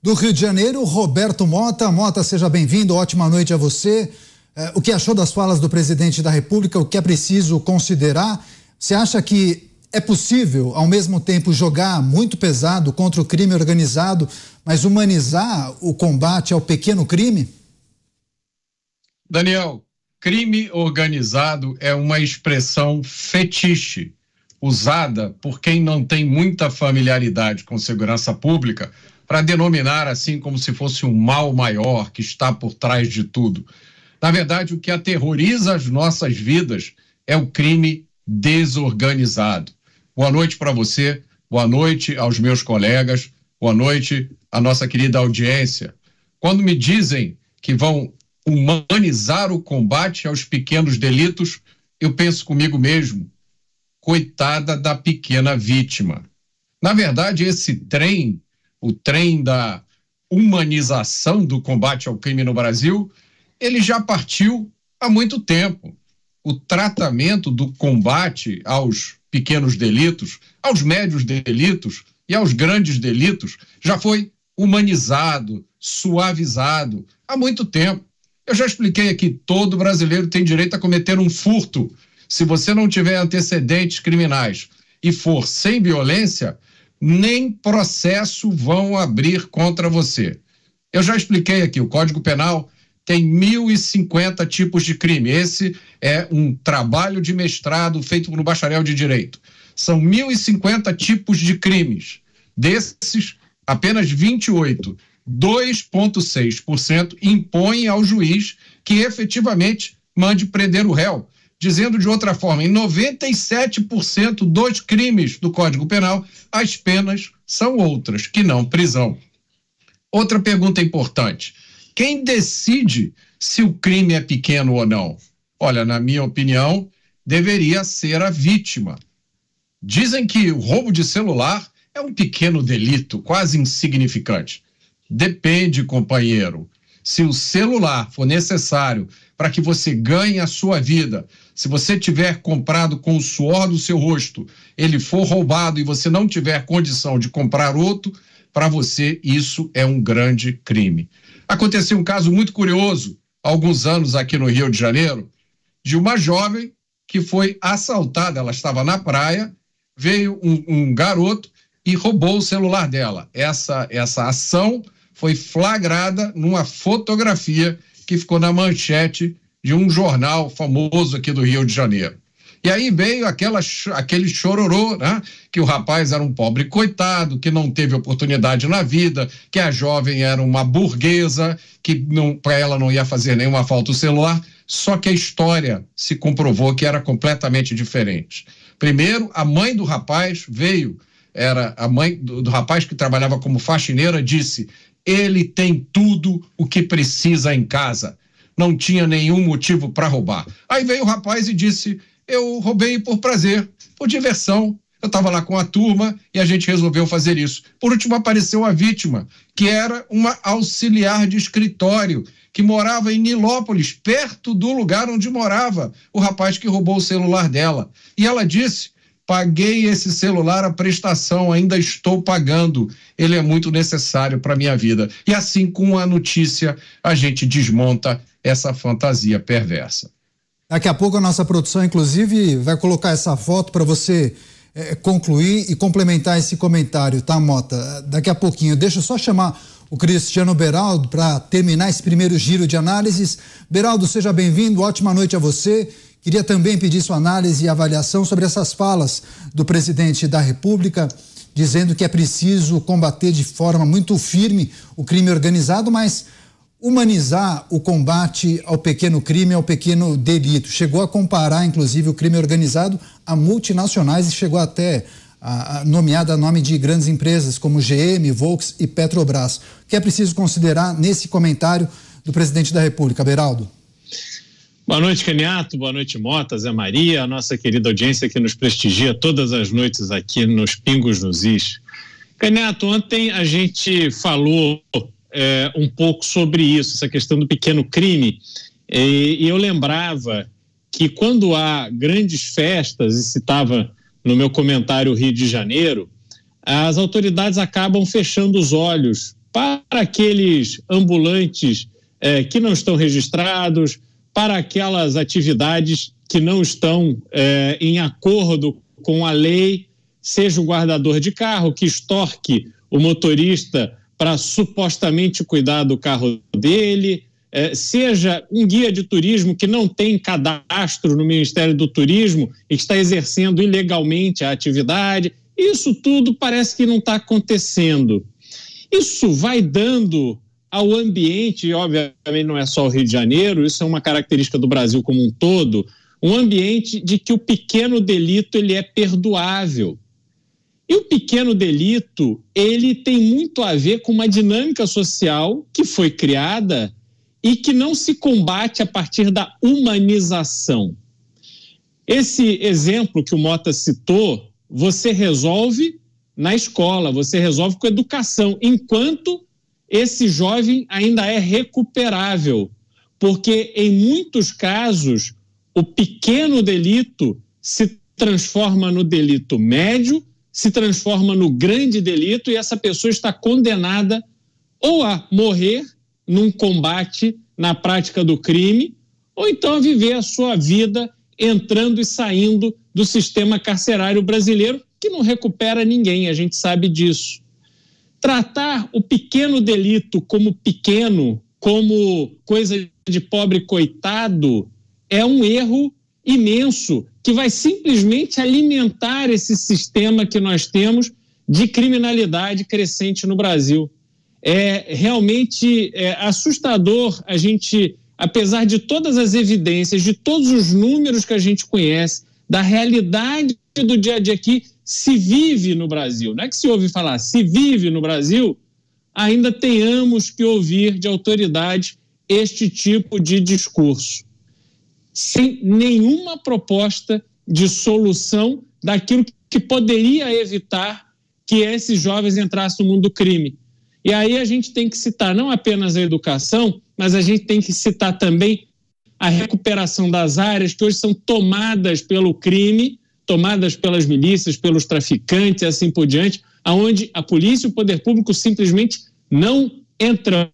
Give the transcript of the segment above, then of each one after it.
do Rio de Janeiro, Roberto Mota. Mota, seja bem-vindo, ótima noite a você. É, o que achou das falas do presidente da República? O que é preciso considerar? Você acha que é possível, ao mesmo tempo, jogar muito pesado contra o crime organizado, mas humanizar o combate ao pequeno crime? Daniel, crime organizado é uma expressão fetiche usada por quem não tem muita familiaridade com segurança pública para denominar assim como se fosse um mal maior que está por trás de tudo. Na verdade, o que aterroriza as nossas vidas é o crime desorganizado. Boa noite para você, boa noite aos meus colegas, boa noite à nossa querida audiência. Quando me dizem que vão humanizar o combate aos pequenos delitos, eu penso comigo mesmo, coitada da pequena vítima. Na verdade, esse trem o trem da humanização do combate ao crime no Brasil, ele já partiu há muito tempo. O tratamento do combate aos pequenos delitos, aos médios delitos e aos grandes delitos já foi humanizado, suavizado há muito tempo. Eu já expliquei aqui: todo brasileiro tem direito a cometer um furto. Se você não tiver antecedentes criminais e for sem violência, nem processo vão abrir contra você. Eu já expliquei aqui, o Código Penal tem 1.050 tipos de crime. Esse é um trabalho de mestrado feito no bacharel de Direito. São 1.050 tipos de crimes. Desses, apenas 28, 2,6%, impõem ao juiz que efetivamente mande prender o réu. Dizendo de outra forma, em 97% dos crimes do Código Penal, as penas são outras, que não prisão. Outra pergunta importante: quem decide se o crime é pequeno ou não? Olha, na minha opinião, deveria ser a vítima. Dizem que o roubo de celular é um pequeno delito, quase insignificante. Depende, companheiro. Se o celular for necessário para que você ganhe a sua vida, se você tiver comprado com o suor do seu rosto, ele for roubado e você não tiver condição de comprar outro, para você isso é um grande crime. Aconteceu um caso muito curioso há alguns anos aqui no Rio de Janeiro, de uma jovem que foi assaltada, ela estava na praia, veio um, um garoto e roubou o celular dela. Essa essa ação foi flagrada numa fotografia que ficou na manchete de um jornal famoso aqui do Rio de Janeiro. E aí veio aquela, aquele chororô, né? Que o rapaz era um pobre coitado, que não teve oportunidade na vida, que a jovem era uma burguesa, que para ela não ia fazer nenhuma falta o celular. Só que a história se comprovou que era completamente diferente. Primeiro, a mãe do rapaz veio, era a mãe do, do rapaz que trabalhava como faxineira, disse: ele tem tudo o que precisa em casa. Não tinha nenhum motivo para roubar. Aí veio o rapaz e disse: Eu roubei por prazer, por diversão. Eu estava lá com a turma e a gente resolveu fazer isso. Por último, apareceu a vítima, que era uma auxiliar de escritório, que morava em Nilópolis, perto do lugar onde morava o rapaz que roubou o celular dela. E ela disse Paguei esse celular a prestação, ainda estou pagando. Ele é muito necessário para minha vida. E assim, com a notícia, a gente desmonta essa fantasia perversa. Daqui a pouco a nossa produção, inclusive, vai colocar essa foto para você é, concluir e complementar esse comentário, tá, Mota? Daqui a pouquinho. Deixa eu só chamar o Cristiano Beraldo para terminar esse primeiro giro de análises. Beraldo, seja bem-vindo, ótima noite a você. Queria também pedir sua análise e avaliação sobre essas falas do presidente da República, dizendo que é preciso combater de forma muito firme o crime organizado, mas humanizar o combate ao pequeno crime, ao pequeno delito. Chegou a comparar, inclusive, o crime organizado a multinacionais e chegou até a, a nomeada a nome de grandes empresas como GM, Volks e Petrobras. O que é preciso considerar nesse comentário do presidente da República, Beraldo? Boa noite, Caniato. Boa noite, Motas. É Maria, a nossa querida audiência que nos prestigia todas as noites aqui nos Pingos nos Is. Caniato, ontem a gente falou é, um pouco sobre isso, essa questão do pequeno crime, e, e eu lembrava que quando há grandes festas, e citava no meu comentário Rio de Janeiro, as autoridades acabam fechando os olhos para aqueles ambulantes é, que não estão registrados, para aquelas atividades que não estão é, em acordo com a lei, seja o guardador de carro que extorque o motorista para supostamente cuidar do carro dele, é, seja um guia de turismo que não tem cadastro no Ministério do Turismo e que está exercendo ilegalmente a atividade. Isso tudo parece que não está acontecendo. Isso vai dando ao ambiente, e obviamente não é só o Rio de Janeiro, isso é uma característica do Brasil como um todo, um ambiente de que o pequeno delito ele é perdoável. E o pequeno delito, ele tem muito a ver com uma dinâmica social que foi criada e que não se combate a partir da humanização. Esse exemplo que o Mota citou, você resolve na escola, você resolve com educação, enquanto esse jovem ainda é recuperável, porque em muitos casos o pequeno delito se transforma no delito médio, se transforma no grande delito e essa pessoa está condenada ou a morrer num combate na prática do crime, ou então a viver a sua vida entrando e saindo do sistema carcerário brasileiro, que não recupera ninguém, a gente sabe disso tratar o pequeno delito como pequeno, como coisa de pobre coitado, é um erro imenso que vai simplesmente alimentar esse sistema que nós temos de criminalidade crescente no Brasil. É realmente é assustador a gente, apesar de todas as evidências, de todos os números que a gente conhece, da realidade do dia a dia aqui, se vive no Brasil, não é que se ouve falar, se vive no Brasil, ainda tenhamos que ouvir de autoridade este tipo de discurso, sem nenhuma proposta de solução daquilo que poderia evitar que esses jovens entrassem no mundo do crime. E aí a gente tem que citar não apenas a educação, mas a gente tem que citar também a recuperação das áreas que hoje são tomadas pelo crime tomadas pelas milícias, pelos traficantes, assim por diante, aonde a polícia e o poder público simplesmente não entram.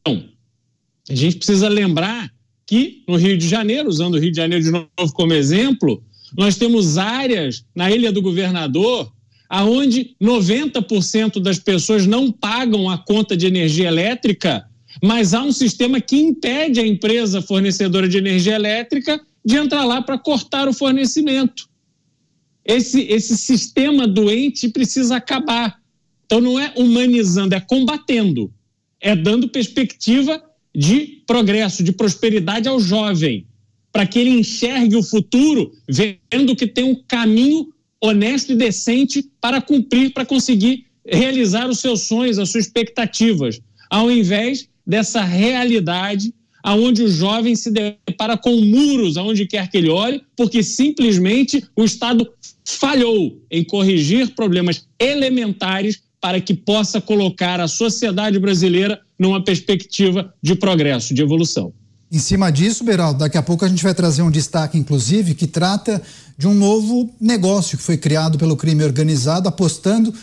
A gente precisa lembrar que no Rio de Janeiro, usando o Rio de Janeiro de novo como exemplo, nós temos áreas na Ilha do Governador aonde 90% das pessoas não pagam a conta de energia elétrica, mas há um sistema que impede a empresa fornecedora de energia elétrica de entrar lá para cortar o fornecimento. Esse, esse sistema doente precisa acabar. Então não é humanizando, é combatendo. É dando perspectiva de progresso, de prosperidade ao jovem, para que ele enxergue o futuro vendo que tem um caminho honesto e decente para cumprir, para conseguir realizar os seus sonhos, as suas expectativas, ao invés dessa realidade aonde o jovem se depara com muros aonde quer que ele olhe, porque simplesmente o Estado falhou em corrigir problemas elementares para que possa colocar a sociedade brasileira numa perspectiva de progresso, de evolução. Em cima disso, Beraldo, daqui a pouco a gente vai trazer um destaque, inclusive, que trata de um novo negócio que foi criado pelo crime organizado, apostando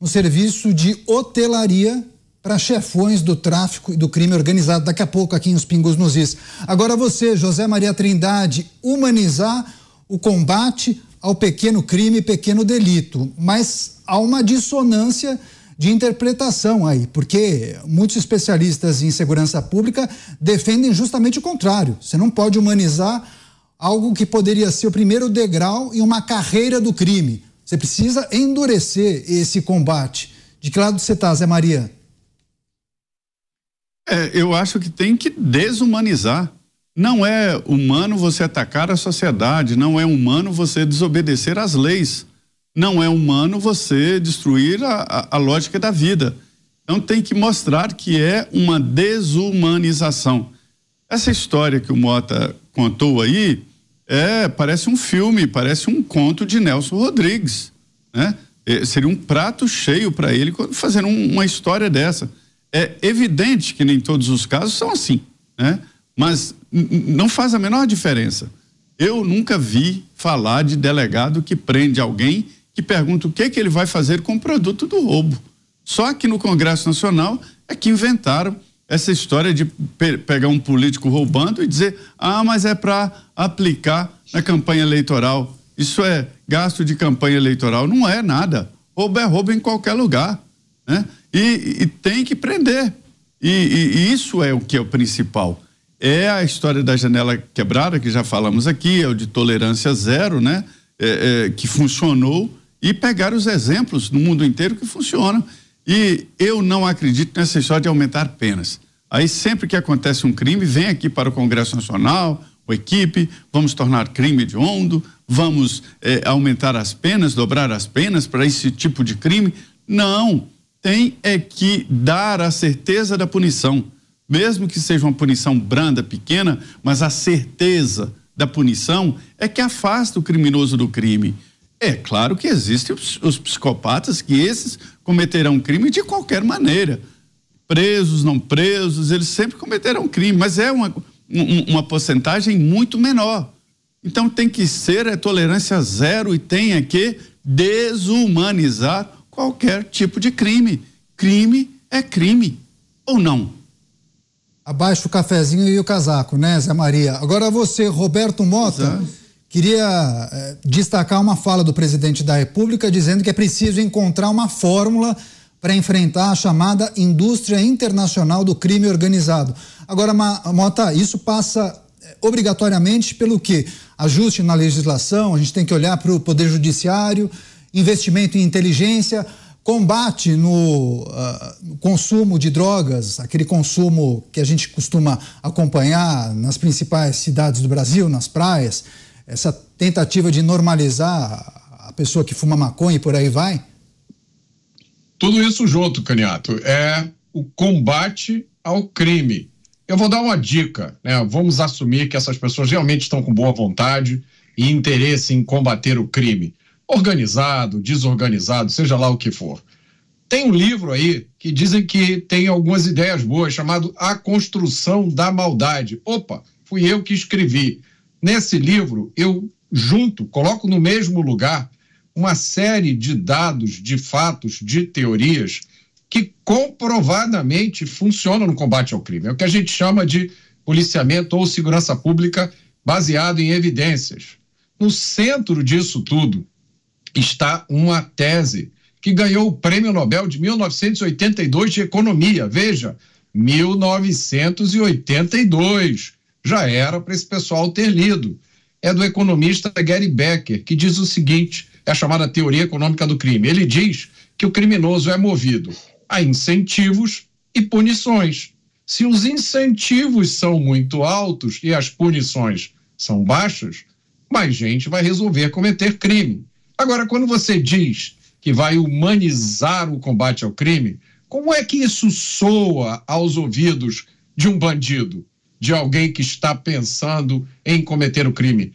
no serviço de hotelaria para chefões do tráfico e do crime organizado. Daqui a pouco, aqui em Os Pingos nos Is. Agora você, José Maria Trindade, humanizar o combate ao pequeno crime, pequeno delito, mas há uma dissonância de interpretação aí, porque muitos especialistas em segurança pública defendem justamente o contrário. Você não pode humanizar algo que poderia ser o primeiro degrau em uma carreira do crime. Você precisa endurecer esse combate. De que lado você está, Zé Maria? É, eu acho que tem que desumanizar não é humano você atacar a sociedade, não é humano você desobedecer às leis, não é humano você destruir a, a, a lógica da vida. Então tem que mostrar que é uma desumanização. Essa história que o Mota contou aí é parece um filme, parece um conto de Nelson Rodrigues, né? É, seria um prato cheio para ele fazer um, uma história dessa. É evidente que nem todos os casos são assim, né? Mas não faz a menor diferença. Eu nunca vi falar de delegado que prende alguém que pergunta o que, que ele vai fazer com o produto do roubo. Só que no Congresso Nacional é que inventaram essa história de pe pegar um político roubando e dizer: ah, mas é para aplicar na campanha eleitoral. Isso é gasto de campanha eleitoral. Não é nada. Roubo é roubo em qualquer lugar. Né? E, e tem que prender. E, e, e isso é o que é o principal é a história da janela quebrada, que já falamos aqui, é o de tolerância zero, né? É, é, que funcionou, e pegar os exemplos no mundo inteiro que funcionam. E eu não acredito nessa história de aumentar penas. Aí sempre que acontece um crime, vem aqui para o Congresso Nacional, a equipe, vamos tornar crime hediondo, vamos é, aumentar as penas, dobrar as penas para esse tipo de crime. Não, tem é que dar a certeza da punição mesmo que seja uma punição branda, pequena, mas a certeza da punição é que afasta o criminoso do crime. É claro que existem os, os psicopatas que esses cometerão crime de qualquer maneira. Presos, não presos, eles sempre cometerão crime, mas é uma, um, uma porcentagem muito menor. Então tem que ser a tolerância zero e tem é que desumanizar qualquer tipo de crime. Crime é crime, ou não? Abaixo o cafezinho e o casaco, né, Zé Maria? Agora você, Roberto Mota, Exato. queria eh, destacar uma fala do presidente da República dizendo que é preciso encontrar uma fórmula para enfrentar a chamada indústria internacional do crime organizado. Agora, Mota, isso passa eh, obrigatoriamente pelo que? Ajuste na legislação, a gente tem que olhar para o Poder Judiciário, investimento em inteligência combate no uh, consumo de drogas, aquele consumo que a gente costuma acompanhar nas principais cidades do Brasil, nas praias, essa tentativa de normalizar a pessoa que fuma maconha e por aí vai? Tudo isso junto, Caniato, é o combate ao crime. Eu vou dar uma dica, né? Vamos assumir que essas pessoas realmente estão com boa vontade e interesse em combater o crime organizado, desorganizado, seja lá o que for. Tem um livro aí que dizem que tem algumas ideias boas, chamado A Construção da Maldade. Opa, fui eu que escrevi. Nesse livro, eu junto, coloco no mesmo lugar uma série de dados, de fatos, de teorias que comprovadamente funcionam no combate ao crime. É o que a gente chama de policiamento ou segurança pública baseado em evidências. No centro disso tudo está uma tese que ganhou o Prêmio Nobel de 1982 de Economia. Veja, 1982. Já era para esse pessoal ter lido. É do economista Gary Becker, que diz o seguinte: é a chamada teoria econômica do crime. Ele diz que o criminoso é movido a incentivos e punições. Se os incentivos são muito altos e as punições são baixas, mais gente vai resolver cometer crime. Agora, quando você diz que vai humanizar o combate ao crime, como é que isso soa aos ouvidos de um bandido, de alguém que está pensando em cometer o crime?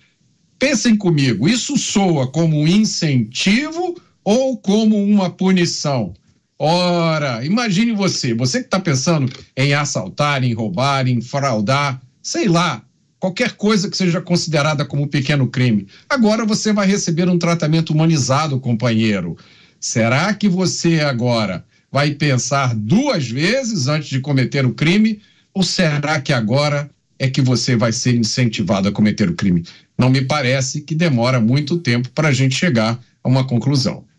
Pensem comigo, isso soa como um incentivo ou como uma punição? Ora, imagine você, você que está pensando em assaltar, em roubar, em fraudar, sei lá, qualquer coisa que seja considerada como pequeno crime. Agora você vai receber um tratamento humanizado, companheiro. Será que você agora vai pensar duas vezes antes de cometer o crime? Ou será que agora é que você vai ser incentivado a cometer o crime? Não me parece que demora muito tempo para a gente chegar a uma conclusão.